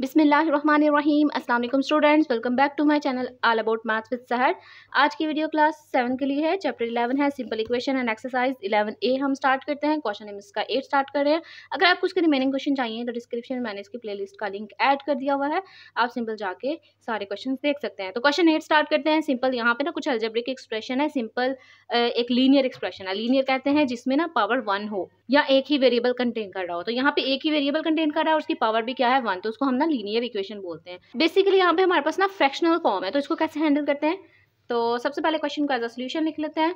बिसमीम असल students welcome back to my channel all about maths with Sahar आज की वीडियो क्लास सेवन के लिए है चैप्टर इलेवन है simple equation and exercise eleven A हम स्टार्ट करते हैं क्वेश्चन हम इसका एट स्टार्ट कर रहे हैं अगर आपको उसके रिमेनिंग क्वेश्चन चाहिए तो डिस्क्रिप्शन में मैंने इसकी लिस्ट का लिंक एड कर दिया हुआ है आप सिंपल जाके सारे क्वेश्चन देख सकते हैं तो क्वेश्चन एट स्टार्ट करते हैं सिंपल यहाँ पे ना कुछ एल्जेब्रिक एक्सप्रेशन है सिंपल एक लीनियर एक्सप्रेशन है लीनियर कहते हैं जिसमें ना पावर वन हो या एक ही वेरिएबल कंटेन कर रहा हो तो यहाँ पे एक ही वेरिएबल कंटेन कर रहा है उसकी पावर भी क्या है वन तो उसको हम ना लीनियर इक्वेशन बोलते हैं बेसिकली यहाँ पे हमारे पास ना फ्रैक्शनल फॉर्म है तो इसको कैसे हैंडल करते हैं तो सबसे पहले क्वेश्चन का एज अ सोल्यूशन लिख लेते हैं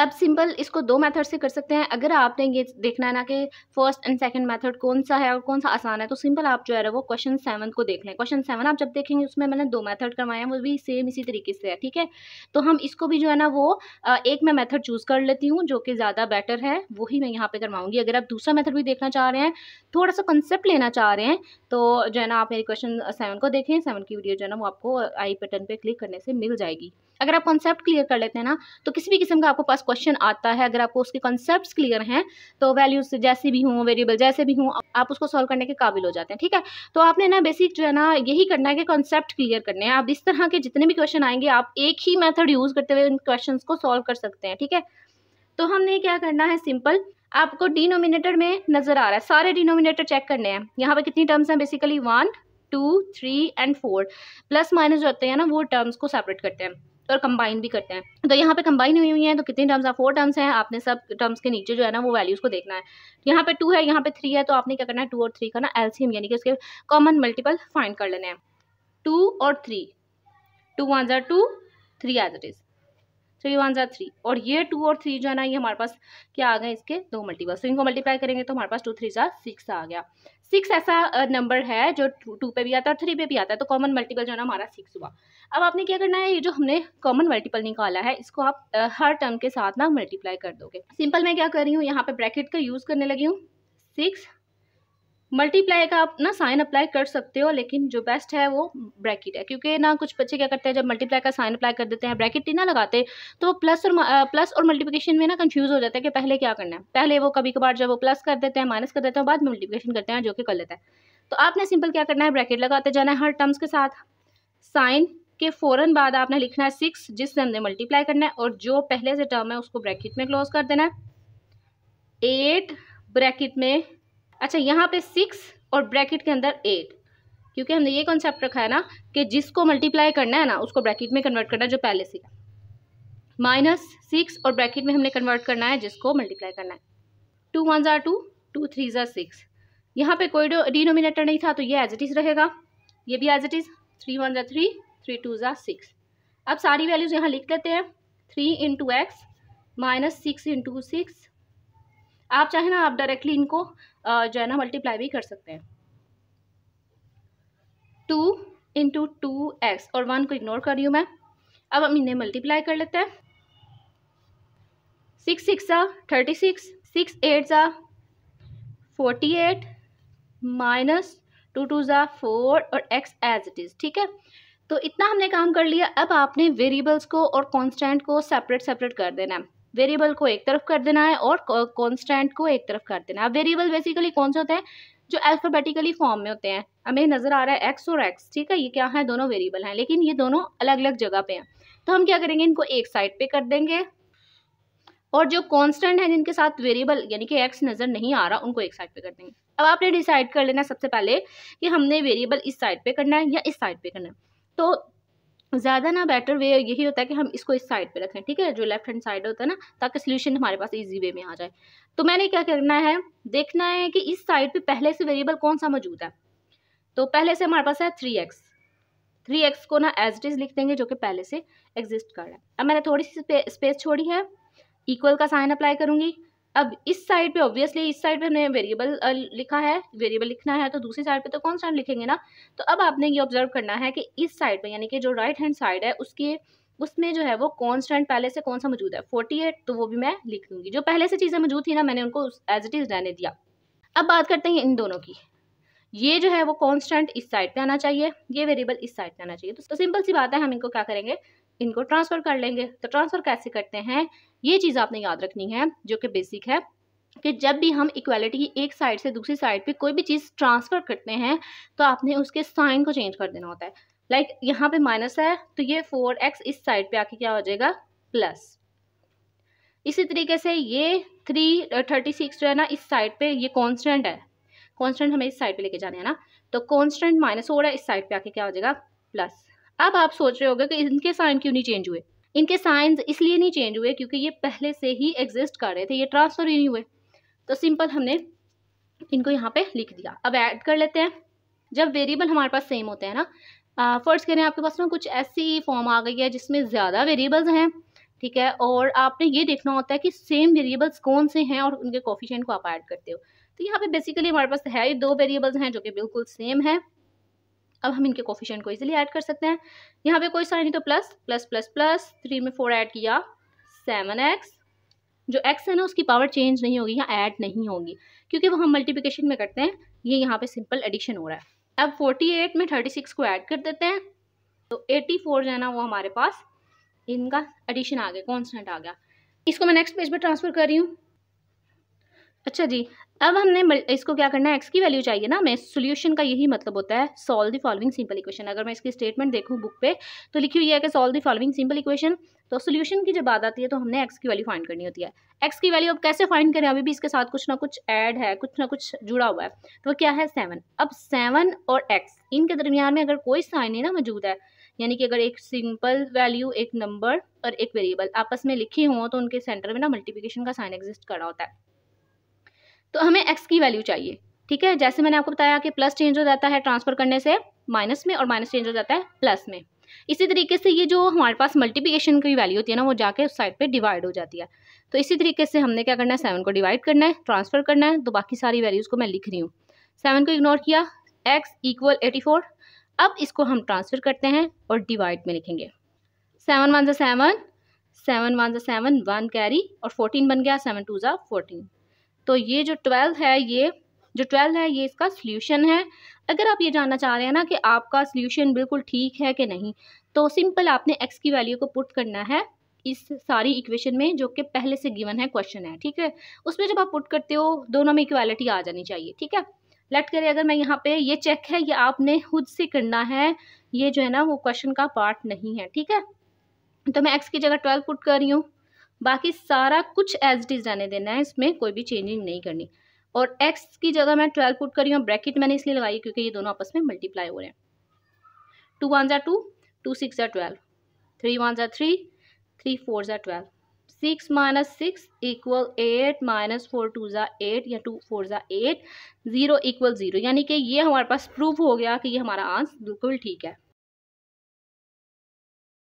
अब सिंपल इसको दो मेथड से कर सकते हैं अगर आपने ये देखना है ना कि फर्स्ट एंड सेकंड मेथड कौन सा है और कौन सा आसान है तो सिंपल आप जो है वो क्वेश्चन सेवन को देख लें क्वेश्चन सेवन आप जब देखेंगे उसमें मैंने दो मेथड करवाए हैं वो भी सेम इसी तरीके से है ठीक है तो हम इसको भी जो है ना वो एक मैं मैथड चूज़ कर लेती हूँ जो कि ज़्यादा बेटर है वही मैं यहाँ पर करवाऊँगी अगर आप दूसरा मैथड भी देखना चाह रहे हैं थोड़ा सा कंसेप्ट लेना चाह रहे हैं तो जो है ना आप मेरे क्वेश्चन सेवन को देखें सेवन की वीडियो जो है ना वो आपको आई बटन पर क्लिक करने से मिल जाएगी अगर आप कॉन्सेप्ट क्लियर कर लेते हैं ना तो किसी भी किस्म का आपको पास क्वेश्चन आता है अगर आपको उसके कॉन्सेप्ट क्लियर हैं तो वैल्यूज जैसे भी हों वेरिएबल जैसे भी हों आप उसको सॉल्व करने के काबिल हो जाते हैं ठीक है तो आपने ना बेसिक जो है ना यही करना है कि कॉन्सेप्ट क्लियर करने हैं आप इस तरह के जितने भी क्वेश्चन आएंगे आप एक ही मैथड यूज़ करते हुए उन क्वेश्चन को सॉल्व कर सकते हैं ठीक है तो हमने क्या करना है सिंपल आपको डिनोमिनेटर में नज़र आ रहा है सारे डिनोमिनेटर चेक करने हैं यहाँ पे कितनी टर्म्स हैं basically one two three and four plus minus जो होते हैं ना वो टर्म्स को सेपरेट करते हैं और कंबाइन भी करते हैं तो यहाँ पे कंबाइन हुई हुई है तो कितनी टर्म्स हैं फोर टर्म्स हैं आपने सब टर्म्स के नीचे जो है ना वो वैल्यूज़ को देखना है यहाँ पे टू है यहाँ पे थ्री है तो आपने क्या करना है टू और थ्री का ना एल्सियम यानी कि उसके कॉमन मल्टीपल फाइंड कर लेने हैं टू और थ्री टू वन जर two three as it is three one ज़ा थ्री और ये टू और थ्री जो है ना ये हमारे पास क्या आ गए इसके दो मल्टीपल तो इनको मल्टीप्लाई करेंगे तो हमारे पास टू थ्री ज़ा सिक्स आ गया सिक्स ऐसा नंबर है जो टू पे भी आता है और थ्री पे भी आता है तो कॉमन मल्टीपल जो है ना हमारा सिक्स हुआ अब आपने क्या करना है ये जो हमने कॉमन मल्टीपल निकाला है इसको आप हर टर्म के साथ ना मल्टीप्लाई कर दोगे सिंपल मैं क्या कर रही हूँ यहाँ पे ब्रैकेट का यूज़ करने लगी हूँ सिक्स मल्टीप्लाई का आप ना साइन अप्लाई कर सकते हो लेकिन जो बेस्ट है वो ब्रैकेट है क्योंकि ना कुछ बच्चे क्या करते हैं जब मल्टीप्लाई का साइन अप्लाई कर देते हैं ब्रैकेट ही ना लगाते तो वो प्लस और प्लस और मल्टीप्लिकेशन में ना कंफ्यूज हो जाता है कि पहले क्या करना है पहले वो कभी कभार जब वो प्लस कर देते हैं माइनस कर देते हैं बाद में मल्टीप्लिकेशन करते हैं जो कि कर लेता है तो आपने सिंपल क्या करना है ब्रैकेट लगाते जाना है हर टर्म्स के साथ साइन के फ़ौरन बाद आपने लिखना है सिक्स जिससे हमने मल्टीप्लाई करना है और जो पहले से टर्म है उसको ब्रैकेट में क्लोज कर देना है एट ब्रैकेट में अच्छा यहाँ पे सिक्स और ब्रैकेट के अंदर एट क्योंकि हमने ये कॉन्सेप्ट रखा है ना कि जिसको मल्टीप्लाई करना है ना उसको ब्रैकेट में कन्वर्ट करना है जो पहले सीखा माइनस सिक्स और ब्रैकेट में हमने कन्वर्ट करना है जिसको मल्टीप्लाई करना है टू वन ज़ार टू टू थ्री ज़ार सिक्स यहाँ पे कोई डिनोमिनेटर नहीं था तो ये एज इट इज़ रहेगा ये भी as it is three one ज़ार थ्री थ्री टू ज़ार सिक्स अब सारी वैल्यूज़ यहाँ लिख लेते हैं three into X minus six into six आप चाहे ना आप डायरेक्टली इनको जो है ना मल्टीप्लाई भी कर सकते हैं टू इंटू टू एक्स और वन को इग्नोर कर रही हूँ मैं अब हम इन्हें मल्टीप्लाई कर लेते हैं सिक्स सिक्स सा थर्टी सिक्स सिक्स एट ज़ा forty eight minus two two ज़ा फोर और एक्स एज इट इज़ ठीक है तो इतना हमने काम कर लिया अब आपने वेरिएबल्स को और कॉन्स्टेंट को सेपरेट सेपरेट कर देना है वेरिएबल को एक तरफ कर देना है और कॉन्स्टेंट को एक तरफ कर देना है वेरिएबल बेसिकली कौन से होते हैं जो अल्फ़ाबेटिकली फॉर्म में होते हैं हमें नज़र आ रहा है एक्स और एक्स ठीक है ये क्या है दोनों वेरिएबल हैं लेकिन ये दोनों अलग अलग जगह पे हैं तो हम क्या करेंगे इनको एक साइड पे कर देंगे और जो कांस्टेंट है जिनके साथ वेरिएबल यानी कि एक्स नज़र नहीं आ रहा उनको एक साइड पे कर देंगे अब आपने डिसाइड कर लेना सबसे पहले कि हमने वेरिएबल इस साइड पर करना है या इस साइड पर करना है तो ज़्यादा ना बेटर वे यही होता है कि हम इसको इस साइड पे रखें ठीक है जो लेफ्ट हैंड साइड होता है ना ताकि सोल्यूशन हमारे पास इजी वे में आ जाए तो मैंने क्या करना है देखना है कि इस साइड पे पहले से वेरिएबल कौन सा मौजूद है तो पहले से हमारे पास है थ्री एक्स थ्री एक्स को ना एज इट इज़ लिख देंगे जो कि पहले से एग्जिस्ट कर रहा है अब मैंने थोड़ी सी स्पेस छोड़ी है इक्वल का साइन अप्लाई करूँगी अब इस साइड पे ऑब्वियसली इस साइड पे हमने वेरिएबल लिखा है वेरिएबल लिखना है तो दूसरी साइड पे तो सा लिखेंगे ना तो अब आपने ये ऑब्जर्व करना है कि इस साइड पे यानी कि जो राइट हैंड साइड है उसके उसमें जो है वो कॉन्स्टेंट पहले से कौन सा मौजूद है फोर्टी एट तो वो भी मैं लिख लूँगी जो पहले से चीज़ें मौजूद थी ना मैंने उनको एज इट इज़ रहने दिया अब बात करते हैं इन दोनों की ये जो है वो कॉन्स्टेंट इस साइड पे आना चाहिए ये वेरिएबल इस साइड पे आना चाहिए तो सिंपल तो सी बात है हम इनको क्या करेंगे इनको ट्रांसफ़र कर लेंगे तो ट्रांसफ़र कैसे करते हैं ये चीज़ आपने याद रखनी है जो कि बेसिक है कि जब भी हम इक्वालिटी की एक साइड से दूसरी साइड पे कोई भी चीज़ ट्रांसफ़र करते हैं तो आपने उसके साइन को चेंज कर देना होता है लाइक like, यहाँ पे माइनस है तो ये फोर एक्स इस साइड पे आके क्या हो जाएगा प्लस इसी तरीके से ये थ्री थर्टी सिक्स जो है ना इस साइड पे ये कांस्टेंट है कांस्टेंट हमें इस साइड पे लेके जाने है ना तो कांस्टेंट माइनस हो रहा है इस साइड पे आके क्या हो जाएगा प्लस अब आप सोच रहे होगे कि इनके साइन क्यों नहीं चेंज हुए इनके साइंस इसलिए नहीं चेंज हुए क्योंकि ये पहले से ही एग्जिस्ट कर रहे थे ये ट्रांसफ़र ही नहीं हुए तो सिंपल हमने इनको यहाँ पे लिख दिया अब ऐड कर लेते हैं जब वेरिएबल हमारे पास सेम होते हैं ना फर्स्ट कह रहे हैं आपके पास ना कुछ ऐसी फॉर्म आ गई है जिसमें ज़्यादा वेरिएबल्स हैं ठीक है और आपने ये देखना होता है कि सेम वेरिएबल्स कौन से हैं और उनके कॉफिशेंट को आप ऐड करते हो तो यहाँ पे बेसिकली हमारे पास है ये दो वेरिएबल्स हैं जो कि बिल्कुल सेम है अब हम इनके कोफिशेंट को इजीली ऐड कर सकते हैं यहाँ पे कोई सारा नहीं तो plus plus plus plus three में फोर ऐड किया सेवन एक्स जो एक्स है ना उसकी पावर चेंज नहीं होगी या ऐड नहीं होगी क्योंकि वो हम मल्टीप्लिकेशन में करते हैं ये यहाँ पे सिंपल एडिशन हो रहा है अब फोर्टी एट में थर्टी सिक्स को ऐड कर देते हैं तो फोर जो है ना वो हमारे पास इनका एडिशन आ गया कॉन्सटेंट आ गया इसको मैं नेक्स्ट पेज पर ट्रांसफ़र कर रही हूँ अच्छा जी अब हमने इसको क्या करना है एक्स की वैल्यू चाहिए ना हमें सोल्यूशन का यही मतलब होता है solve the following simple equation अगर मैं इसकी स्टेटमेंट देखूँ बुक पे तो लिखी हुई है कि solve the following simple equation तो सोल्यूशन की जब बात आती है तो हमने एक्स की वैल्यू फाइंड करनी होती है एक्स की वैल्यू अब कैसे फाइंड करें अभी भी इसके साथ कुछ ना कुछ ऐड है कुछ ना कुछ जुड़ा हुआ है तो क्या है सेवन अब सेवन और एक्स इनके दरमियान में अगर कोई साइन है ना मौजूद है यानी कि अगर एक सिंपल वैल्यू एक नंबर और एक वेरिएबल आपस में लिखी हों तो उनके सेंटर में ना मल्टीप्लिकेशन का साइन एग्जिस्ट करा होता है तो हमें एक्स की वैल्यू चाहिए ठीक है जैसे मैंने आपको बताया कि प्लस चेंज हो जाता है ट्रांसफ़र करने से माइनस में और माइनस चेंज हो जाता है प्लस में इसी तरीके से ये जो हमारे पास मल्टीप्लिकेशन की वैल्यू होती है ना वो जाके उस साइड पे डिवाइड हो जाती है तो इसी तरीके से हमने क्या करना है सेवन को डिवाइड करना है ट्रांसफ़र करना है तो बाकी सारी वैल्यूज़ को मैं लिख रही हूँ सेवन को इग्नोर किया एक्स इक्वल एटी फोर अब इसको हम ट्रांसफ़र करते हैं और डिवाइड में लिखेंगे सेवन वन जो सेवन सेवन वन जो सेवन वन कैरी और फोर्टीन बन गया सेवन टू जो फोर्टीन तो ये जो ट्वेल्व है ये जो ट्वेल्व है ये इसका सोल्यूशन है अगर आप ये जानना चाह रहे हैं ना कि आपका सोल्यूशन बिल्कुल ठीक है कि नहीं तो सिंपल आपने एक्स की वैल्यू को पुट करना है इस सारी इक्वेशन में जो कि पहले से गिवन है क्वेश्चन है ठीक है उसमें जब आप पुट करते हो दोनों में इक्वालिटी आ जानी चाहिए ठीक है लेट करें अगर मैं यहाँ पे ये चेक है ये आपने खुद से करना है ये जो है ना वो क्वेश्चन का पार्ट नहीं है ठीक है तो मैं एक्स की जगह ट्वेल्व पुट कर रही हूँ बाकी सारा कुछ एज इट इज़ रहने देना है इसमें कोई भी चेंजिंग नहीं करनी और एक्स की जगह मैं ट्वेल्व पुट करी हूँ ब्रैकेट मैंने इसलिए लगाई क्योंकि ये दोनों आपस में मल्टीप्लाई हो रहे हैं टू वन ज़ा टू टू सिक्स ज़ा ट्वेल्व थ्री वन ज़ा थ्री थ्री फोर ज़ा twelve six minus six equal eight minus four two ज़ा एट या टू फोर ज़ा एट ज़ीरो इक्वल ज़ीरो यानी कि ये हमारे पास प्रूफ हो गया कि ये हमारा आंसर बिल्कुल ठीक है